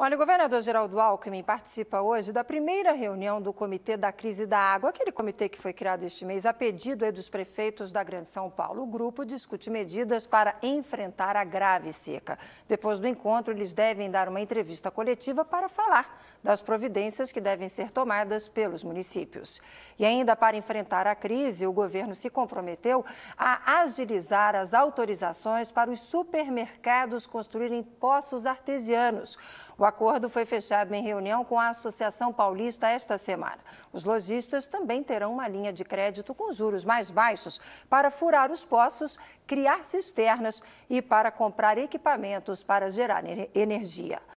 Olha, o governador Geraldo Alckmin participa hoje da primeira reunião do Comitê da Crise da Água, aquele comitê que foi criado este mês a pedido é, dos prefeitos da Grande São Paulo. O grupo discute medidas para enfrentar a grave seca. Depois do encontro, eles devem dar uma entrevista coletiva para falar das providências que devem ser tomadas pelos municípios. E ainda para enfrentar a crise, o governo se comprometeu a agilizar as autorizações para os supermercados construírem poços artesianos. O acordo foi fechado em reunião com a Associação Paulista esta semana. Os lojistas também terão uma linha de crédito com juros mais baixos para furar os poços, criar cisternas e para comprar equipamentos para gerar energia.